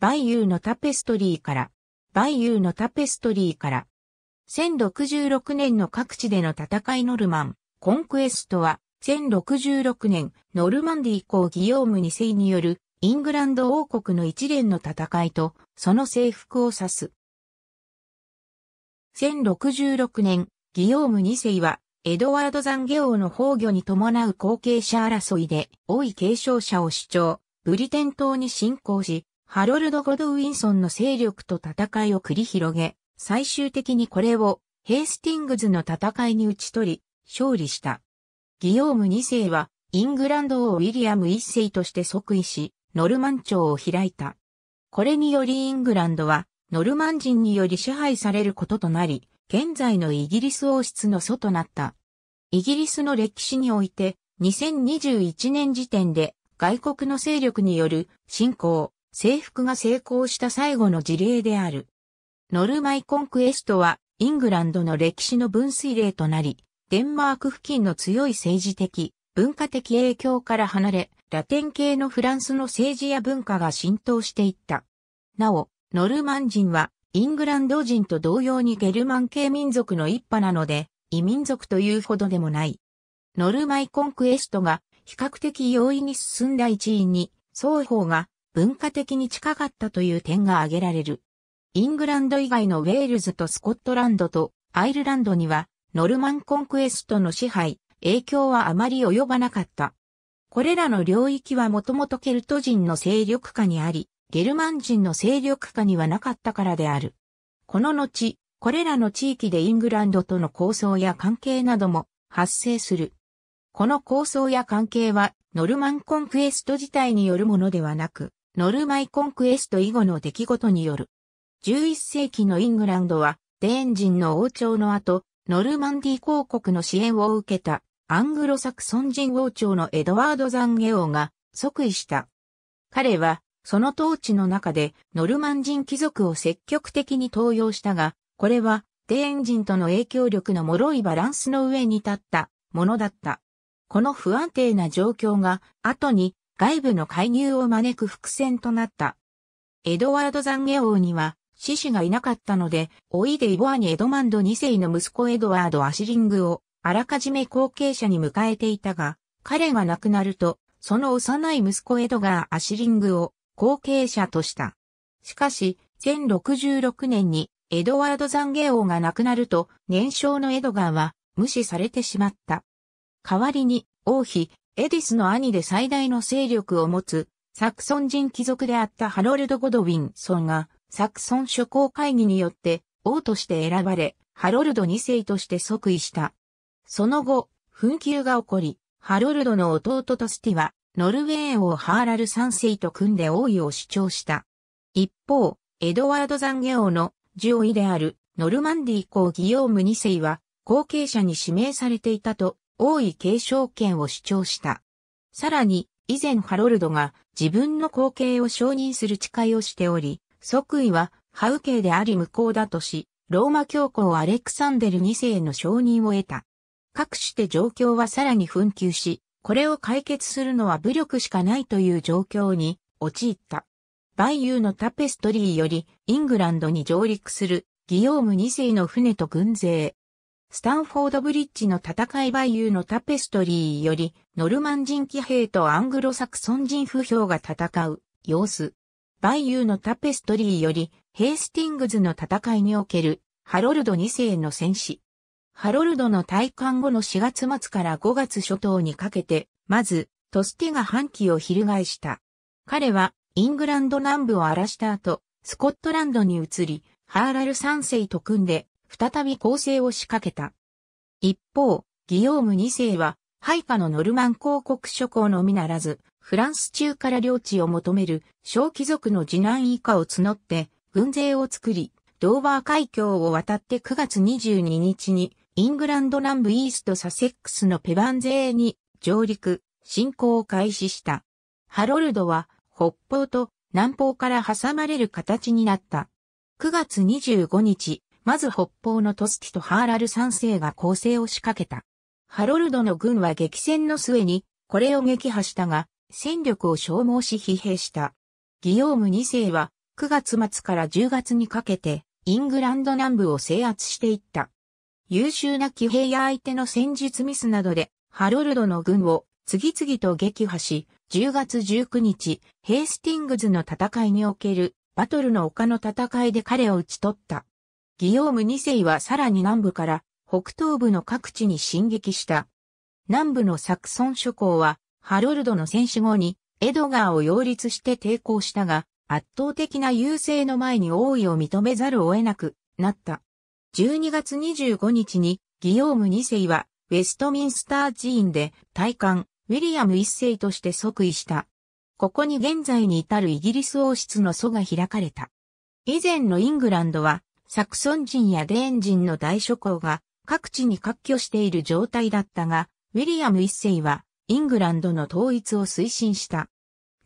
バイユーのタペストリーから、バイユーのタペストリーから、1066年の各地での戦いノルマン、コンクエストは、1066年、ノルマンディ以降ギヨーム2世による、イングランド王国の一連の戦いと、その征服を指す。1066年、ギヨーム2世は、エドワードザンゲ業の崩御に伴う後継者争いで、多い継承者を主張、ブリテン島に侵攻し、ハロルド・ゴドウィンソンの勢力と戦いを繰り広げ、最終的にこれをヘイスティングズの戦いに打ち取り、勝利した。ギヨーム2世は、イングランド王ウィリアム1世として即位し、ノルマン朝を開いた。これによりイングランドは、ノルマン人により支配されることとなり、現在のイギリス王室の祖となった。イギリスの歴史において、2021年時点で、外国の勢力による侵攻、征服が成功した最後の事例である。ノルマイコンクエストはイングランドの歴史の分水嶺となり、デンマーク付近の強い政治的、文化的影響から離れ、ラテン系のフランスの政治や文化が浸透していった。なお、ノルマン人はイングランド人と同様にゲルマン系民族の一派なので、異民族というほどでもない。ノルマイコンクエストが比較的容易に進んだ一因に、双方が文化的に近かったという点が挙げられる。イングランド以外のウェールズとスコットランドとアイルランドにはノルマンコンクエストの支配、影響はあまり及ばなかった。これらの領域はもともとケルト人の勢力下にあり、ゲルマン人の勢力下にはなかったからである。この後、これらの地域でイングランドとの構想や関係なども発生する。この構想や関係はノルマンコンクエスト自体によるものではなく、ノルマイコンクエスト以後の出来事による。11世紀のイングランドは、デーン人の王朝の後、ノルマンディ公国の支援を受けた、アングロサクソン人王朝のエドワード・ザンゲ王が即位した。彼は、その統治の中でノルマン人貴族を積極的に登用したが、これはデーン人との影響力の脆いバランスの上に立ったものだった。この不安定な状況が後に外部の介入を招く伏線となった。エドワード残下王には、獅子がいなかったので、老いでイボアにエドマンド2世の息子エドワード・アシリングを、あらかじめ後継者に迎えていたが、彼が亡くなると、その幼い息子エドガー・アシリングを後継者とした。しかし、1066年にエドワード・ザンゲ王が亡くなると、年少のエドガーは無視されてしまった。代わりに、王妃、エディスの兄で最大の勢力を持つ、サクソン人貴族であったハロルド・ゴドウィンソンが、サクソン諸侯会議によって王として選ばれ、ハロルド2世として即位した。その後、紛糾が起こり、ハロルドの弟とスティは、ノルウェー王ハーラル3世と組んで王位を主張した。一方、エドワード・ザンゲ王の上位であるノルマンディ公ギヨーム2世は後継者に指名されていたと王位継承権を主張した。さらに、以前ハロルドが自分の後継を承認する誓いをしており、即位はハウケーであり無効だとし、ローマ教皇アレクサンデル2世の承認を得た。各して状況はさらに紛糾し、これを解決するのは武力しかないという状況に陥った。バイユーのタペストリーよりイングランドに上陸するギヨーム2世の船と軍勢、スタンフォードブリッジの戦いユーのタペストリーより、ノルマン人騎兵とアングロサクソン人不評が戦う様子。ユーのタペストリーより、ヘースティングズの戦いにおける、ハロルド2世の戦士。ハロルドの退官後の4月末から5月初頭にかけて、まず、トスティが反旗を翻した。彼は、イングランド南部を荒らした後、スコットランドに移り、ハーラル3世と組んで、再び攻勢を仕掛けた。一方、ギヨーム2世は、配下のノルマン公国諸侯のみならず、フランス中から領地を求める小貴族の次男以下を募って、軍勢を作り、ドーバー海峡を渡って9月22日に、イングランド南部イーストサセックスのペバン勢に上陸、侵攻を開始した。ハロルドは北方と南方から挟まれる形になった。9月25日、まず北方のトスティとハーラル三世が攻勢を仕掛けた。ハロルドの軍は激戦の末に、これを撃破したが、戦力を消耗し疲弊した。ギヨーム2世は、9月末から10月にかけて、イングランド南部を制圧していった。優秀な騎兵や相手の戦術ミスなどで、ハロルドの軍を次々と撃破し、10月19日、ヘイスティングズの戦いにおけるバトルの丘の戦いで彼を討ち取った。ギヨーム2世はさらに南部から北東部の各地に進撃した。南部のサクソン諸侯は、ハロルドの戦死後に、エドガーを擁立して抵抗したが、圧倒的な優勢の前に王位を認めざるを得なくなった。12月25日に、ギヨーム2世は、ウェストミンスター寺院で、大官、ウィリアム1世として即位した。ここに現在に至るイギリス王室の祖が開かれた。以前のイングランドは、サクソン人やデーン人の大諸侯が各地に割拠している状態だったが、ウィリアム一世はイングランドの統一を推進した。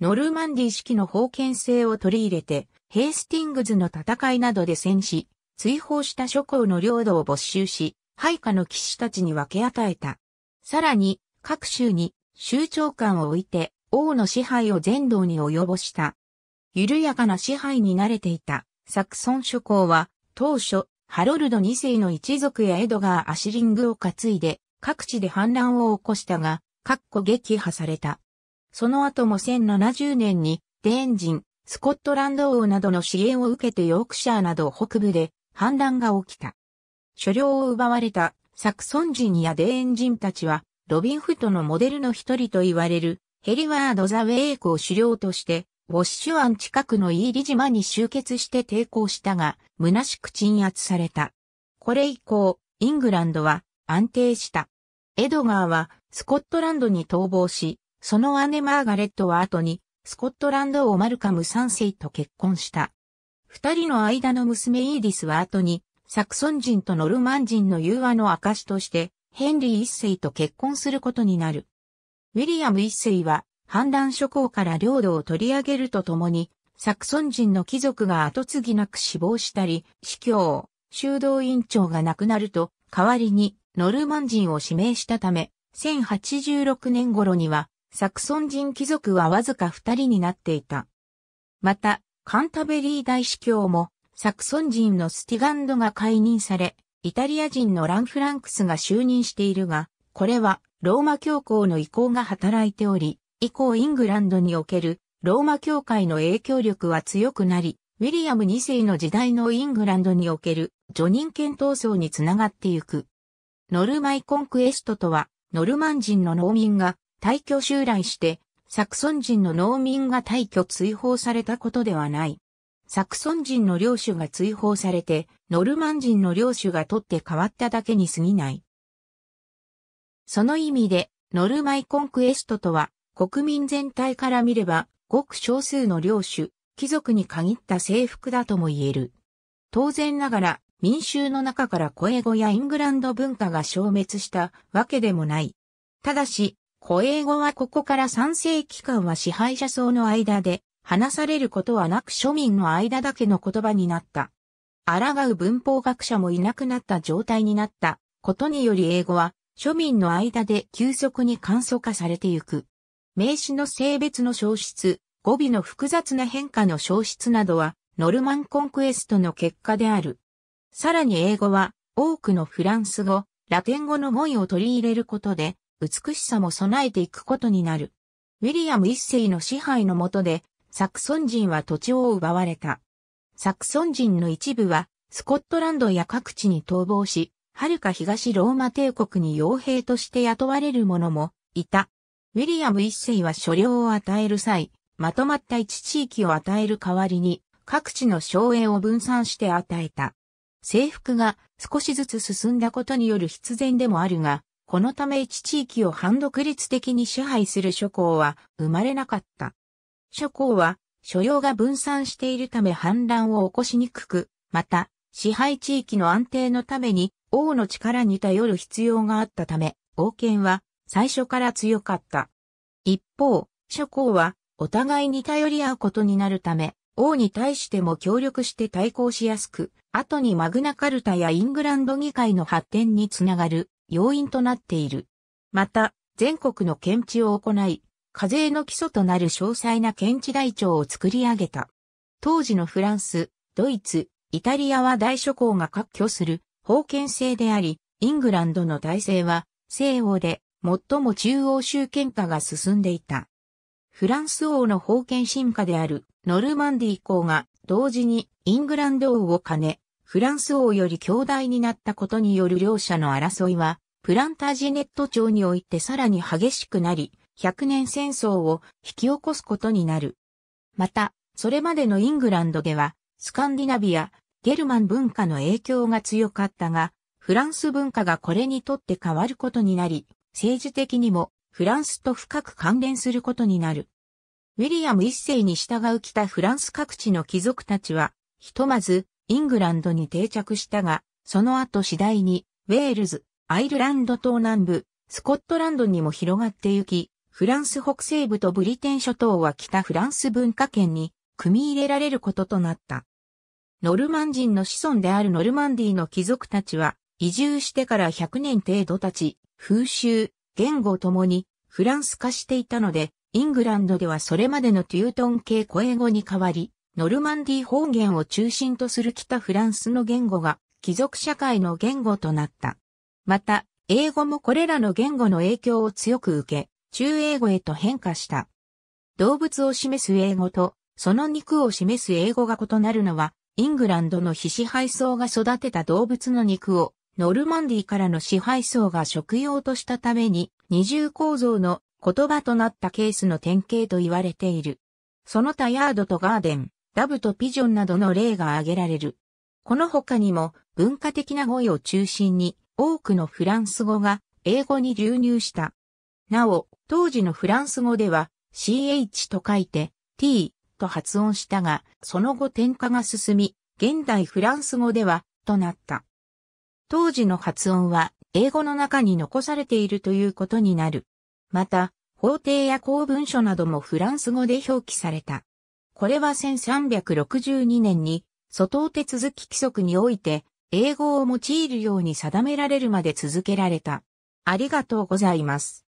ノルマンディ式の封建制を取り入れて、ヘイスティングズの戦いなどで戦死、追放した諸侯の領土を没収し、配下の騎士たちに分け与えた。さらに、各州に州長官を置いて、王の支配を全道に及ぼした。緩やかな支配に慣れていたサクソン諸侯は当初、ハロルド2世の一族やエドガー・アシリングを担いで、各地で反乱を起こしたが、各個撃破された。その後も1070年に、デーン人、スコットランド王などの支援を受けてヨークシャーなど北部で反乱が起きた。所領を奪われたサクソン人やデーン人たちは、ロビンフットのモデルの一人と言われるヘリワード・ザ・ウェイクを狩猟としてウォッシュ湾近くのイーリ島に集結して抵抗したが、虚しく鎮圧された。これ以降、イングランドは安定した。エドガーはスコットランドに逃亡し、その姉マーガレットは後にスコットランド王マルカム3世と結婚した。二人の間の娘イーディスは後にサクソン人とノルマン人の融和の証としてヘンリー一世と結婚することになる。ウィリアム一世は反乱諸侯から領土を取り上げるとともに、サクソン人の貴族が後継ぎなく死亡したり、司教、修道院長が亡くなると、代わりにノルマン人を指名したため、1086年頃には、サクソン人貴族はわずか二人になっていた。また、カンタベリー大司教も、サクソン人のスティガンドが解任され、イタリア人のラン・フランクスが就任しているが、これはローマ教皇の意向が働いており、以降イングランドにおけるローマ教会の影響力は強くなり、ウィリアム2世の時代のイングランドにおける叙任権闘争につながってゆく。ノルマイコンクエストとは、ノルマン人の農民が退去襲来して、サクソン人の農民が退去追放されたことではない。サクソン人の領主が追放されて、ノルマン人の領主が取って変わっただけに過ぎない。その意味で、ノルマイコンクエストとは、国民全体から見れば、ごく少数の領主、貴族に限った征服だとも言える。当然ながら、民衆の中から声英語やイングランド文化が消滅したわけでもない。ただし、声英語はここから3世紀間は支配者層の間で話されることはなく庶民の間だけの言葉になった。抗う文法学者もいなくなった状態になったことにより英語は庶民の間で急速に簡素化されてゆく。名詞の性別の消失、語尾の複雑な変化の消失などは、ノルマンコンクエストの結果である。さらに英語は、多くのフランス語、ラテン語の語彙を取り入れることで、美しさも備えていくことになる。ウィリアム一世の支配の下で、サクソン人は土地を奪われた。サクソン人の一部は、スコットランドや各地に逃亡し、遥か東ローマ帝国に傭兵として雇われる者もいた。ウィリアム一世は所領を与える際、まとまった一地域を与える代わりに、各地の省営を分散して与えた。征服が少しずつ進んだことによる必然でもあるが、このため一地域を反独立的に支配する諸侯は生まれなかった。諸侯は所要が分散しているため反乱を起こしにくく、また支配地域の安定のために王の力に頼る必要があったため、王権は最初から強かった。一方、諸侯はお互いに頼り合うことになるため、王に対しても協力して対抗しやすく、後にマグナカルタやイングランド議会の発展につながる要因となっている。また、全国の検地を行い、課税の基礎となる詳細な検地台帳を作り上げた。当時のフランス、ドイツ、イタリアは大諸侯が割拠する封建制であり、イングランドの体制は西欧で最も中央集権化が進んでいた。フランス王の封建進化であるノルマンディ公が同時にイングランド王を兼ね、フランス王より強大になったことによる両者の争いは、プランタージネット朝においてさらに激しくなり、100年戦争を引き起こすことになる。また、それまでのイングランドでは、スカンディナビア、ゲルマン文化の影響が強かったが、フランス文化がこれにとって変わることになり、政治的にもフランスと深く関連することになる。ウィリアム一世に従う北フランス各地の貴族たちは、ひとまずイングランドに定着したが、その後次第にウェールズ、アイルランド東南部、スコットランドにも広がってゆき、フランス北西部とブリテン諸島は北フランス文化圏に組み入れられることとなった。ノルマン人の子孫であるノルマンディの貴族たちは移住してから100年程度経ち、風習、言語ともにフランス化していたので、イングランドではそれまでのテュートン系声英語に代わり、ノルマンディー方言を中心とする北フランスの言語が貴族社会の言語となった。また、英語もこれらの言語の影響を強く受け、中英語へと変化した。動物を示す英語と、その肉を示す英語が異なるのは、イングランドの皮脂配送が育てた動物の肉をノルマンディからの支配層が食用としたために二重構造の言葉となったケースの典型と言われている。その他ヤードとガーデン、ラブとピジョンなどの例が挙げられる。この他にも文化的な語彙を中心に多くのフランス語が英語に流入した。なお、当時のフランス語では ch と書いて t と発音したが、その後点化が進み、現代フランス語ではとなった。当時の発音は英語の中に残されているということになる。また、法廷や公文書などもフランス語で表記された。これは1362年に、外頭手続き規則において、英語を用いるように定められるまで続けられた。ありがとうございます。